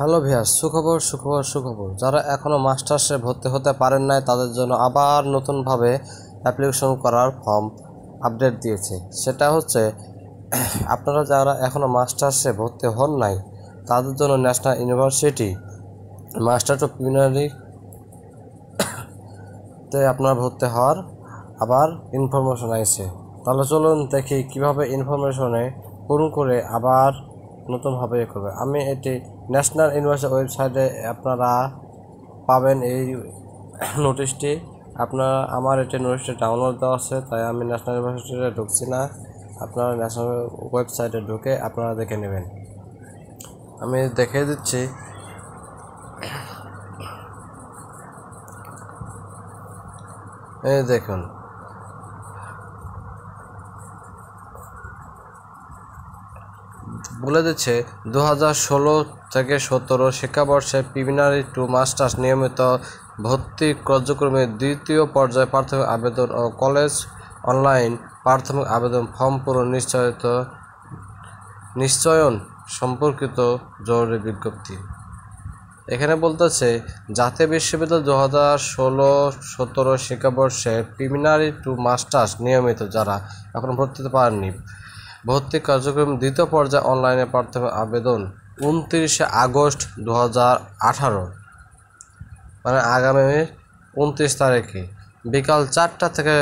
hello ভিয়াস সুখবর সুখবর সুখবর যারা এখনও মাস্টার্সে ভর্তি হতে পারেন নাই তাদের জন্য আবার নতুনভাবে অ্যাপ্লিকেশন করার ফর্ম আপডেট দিয়েছে সেটা হচ্ছে আপনারা যারা এখনও মাস্টার্সে ভর্তি হন নাই তাদের জন্য ন্যাশনাল ইউনিভার্সিটি মাস্টার টু তে আপনার ভর্তি হওয়ার আবার ইনফরমেশন আইছে তাহলে চলুন দেখি কিভাবে ইনফরমেশনে পূরণ করে আবার নতুনভাবে করবে আমি এটি ন্যাশনাল ইউনিভার্সিটি ওয়েবসাইটে আপনারা পাবেন এই নোটিশটি আপনারা আমার এটি নোটিশটি ডাউনলোড দেওয়া আছে তাই আমি ন্যাশনাল ইউনিভার্সিটিতে ঢুকছি না আপনারা ন্যাশনাল ওয়েবসাইটে ঢুকে আপনারা দেখে নেবেন আমি দেখে দিচ্ছি এই দেখুন বলে দিচ্ছে দু থেকে সতেরো শিক্ষাবর্ষে প্রিমিনারি টু মাস্টার্স নিয়মিত ভর্তি কার্যক্রমে দ্বিতীয় পর্যায়ে প্রাথমিক আবেদন ও কলেজ অনলাইন প্রাথমিক আবেদন ফর্ম পূরণ নিশ্চয়িত নিশ্চয়ন সম্পর্কিত জরুরি বিজ্ঞপ্তি এখানে বলতেছে জাতীয় বিশ্ববিদ্যালয় দু হাজার ষোলো সতেরো শিক্ষাবর্ষে প্রিমিনারি টু মাস্টার্স নিয়মিত যারা এখন ভর্তিতে পারেননি ভর্তি কার্যক্রম দ্বিতীয় পর্যায়ে অনলাইনে পার্থক্য আবেদন উনত্রিশে আগস্ট দু হাজার আঠারো মানে আগামী উনত্রিশ তারিখে বিকাল চারটা থেকে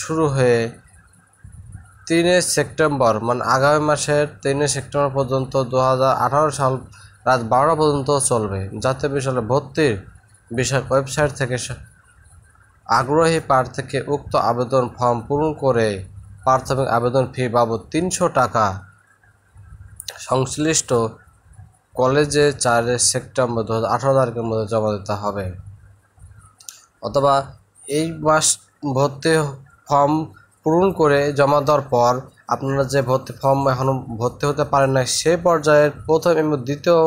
শুরু হয়ে তিনে সেপ্টেম্বর মানে আগামী মাসের তিনে সেপ্টেম্বর পর্যন্ত দু সাল রাত বারোটা পর্যন্ত চলবে জাতীয় বিশ্ববিদ্যালয় ভর্তির বিষয় ওয়েবসাইট থেকে আগ্রহী প্রার্থীকে উক্ত আবেদন ফর্ম পূরণ করে প্রাথমিক আবেদন ফি বাবদ তিনশো টাকা সংশ্লিষ্ট কলেজে চার সেপ্টেম্বর দু হাজার তারিখের মধ্যে জমা দিতে হবে অথবা এই মাস ভর্তি ফর্ম পূরণ করে জমা দেওয়ার পর আপনারা যে ভর্তি ফর্ম এখন ভর্তি হতে পারেন না সেই পর্যায়ের প্রথম এবং দ্বিতীয়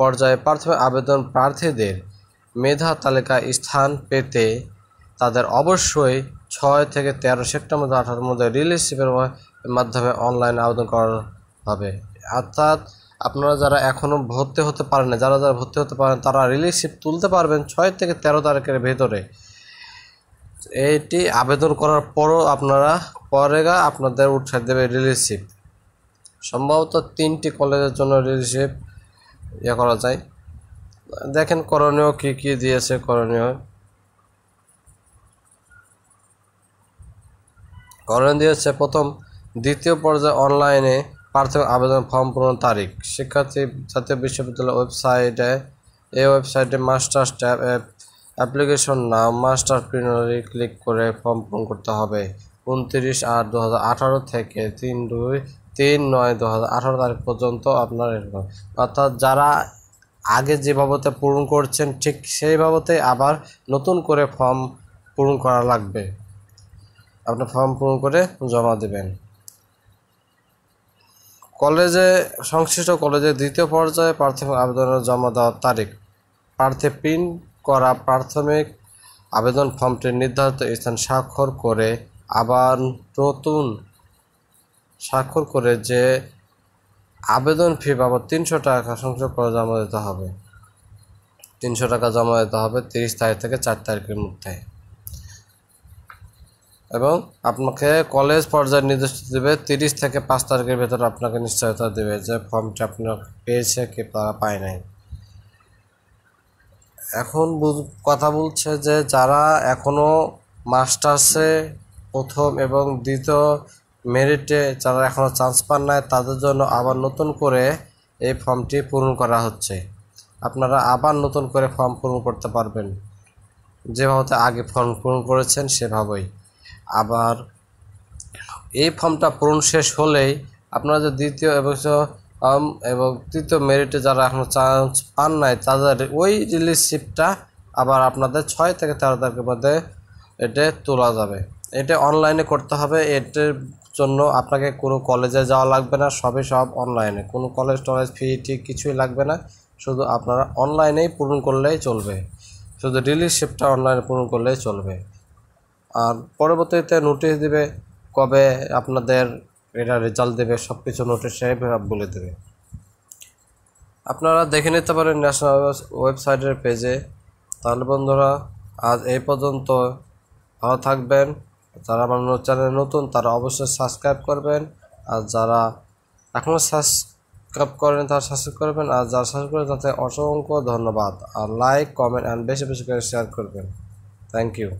পর্যায়ে প্রাথমিক আবেদন প্রার্থীদের মেধা তালিকা স্থান পেতে তাদের অবশ্যই ছয় থেকে তেরো সেপ্টেম্বর দু আঠারোর মধ্যে রিলেশনশিপের মাধ্যমে অনলাইন আবেদন করা হবে অর্থাৎ আপনারা যারা এখনও ভর্তি হতে পারেন না যারা যারা ভর্তি হতে পারেন তারা রিলেশনশিপ তুলতে পারবেন ছয় থেকে তেরো তারিখের ভেতরে এইটি আবেদন করার পরও আপনারা পরেগা আপনাদের উৎসাহ দেবে রিলেশনশিপ সম্ভবত তিনটি কলেজের জন্য রিলেশনশিপ ইয়ে করা যায় দেখেন করণীয় কী কী দিয়েছে করণীয় করণীয় প্রথম দ্বিতীয় পর্যায়ে অনলাইনে পার্থক্য আবেদন ফর্ম পূরণ তারিখ শিক্ষার্থী জাতীয় বিশ্ববিদ্যালয় ওয়েবসাইটে এই ওয়েবসাইটে মাস্টার্স ট্যাব অ্যাপ অ্যাপ্লিকেশন নাম মাস্টার প্রিনারি ক্লিক করে ফর্ম পূরণ করতে হবে উনত্রিশ আট দু হাজার আঠারো থেকে তিন দুই তিন নয় দু হাজার তারিখ পর্যন্ত আপনার অর্থাৎ যারা আগে যে বাবদে পূরণ করছেন ঠিক সেই বাবদে আবার নতুন করে ফর্ম পূরণ করা লাগবে আপনার ফর্ম পূরণ করে জমা দেবেন কলেজে সংশ্লিষ্ট কলেজের দ্বিতীয় পর্যায়ে প্রাথমিক আবেদনের জমা দেওয়ার তারিখ প্রার্থী প্রিন্ট করা প্রাথমিক আবেদন ফর্মটির নির্ধারিত স্থান স্বাক্ষর করে আবার নতুন স্বাক্ষর করে যে আবেদন ফি বাবদ তিনশো টাকা সংশোধন করে জমা দিতে হবে তিনশো টাকা জমা দিতে হবে তিরিশ তারিখ থেকে চার তারিখের মধ্যে এবং আপনাকে কলেজ পর্যায়ে নির্দেশ দেবে তিরিশ থেকে পাঁচ তারিখের ভেতরে আপনাকে নিশ্চয়তা দেবে যে ফর্মটি আপনার পেয়েছে কি তারা পায় নাই এখন কথা বলছে যে যারা এখনও মাস্টার্সে প্রথম এবং দ্বিতীয় মেরিটে যারা এখনও চান্স পান নাই তাদের জন্য আবার নতুন করে এই ফর্মটি পূরণ করা হচ্ছে আপনারা আবার নতুন করে ফর্ম পূরণ করতে পারবেন যেভাবে আগে ফর্ম পূরণ করেছেন সেভাবেই আবার এই ফর্মটা পূরণ শেষ হলেই আপনারা যে দ্বিতীয় এবং এবং তৃতীয় মেরিটে যারা এখনও চান্স পান নাই তাদের ওই রিলিজ শিপটা আবার আপনাদের ছয় থেকে তেরো তারিখের মধ্যে এটা তোলা যাবে এটা অনলাইনে করতে হবে এটার জন্য আপনাকে কোনো কলেজে যাওয়া লাগবে না সবই সব অনলাইনে কোনো কলেজ টলেজ ফি ঠিক কিছুই লাগবে না শুধু আপনারা অনলাইনেই পূরণ করলেই চলবে শুধু রিলিজ শিপটা অনলাইনে পূরণ করলেই চলবে আর পরবর্তীতে নোটিশ দেবে কবে আপনাদের এটা রেজাল্ট দেবে সব কিছু নোটিশে বলে দেবে আপনারা দেখে নিতে পারেন ন্যাশনাল ওয়েবসাইটের পেজে তাহলে বন্ধুরা আজ এই পর্যন্ত ভালো থাকবেন যারা আমার চ্যানেল নতুন তারা অবশ্যই সাবস্ক্রাইব করবেন আর যারা এখনও সাবস্ক্রাইব করেন তারা সাবস্ক্রাইব করবেন আর যারা সাবস্ক্রাইব করেন তাতে অসংখ্য ধন্যবাদ আর লাইক কমেন্ট অ্যান্ড বেশি বেশি করে শেয়ার করবেন থ্যাংক ইউ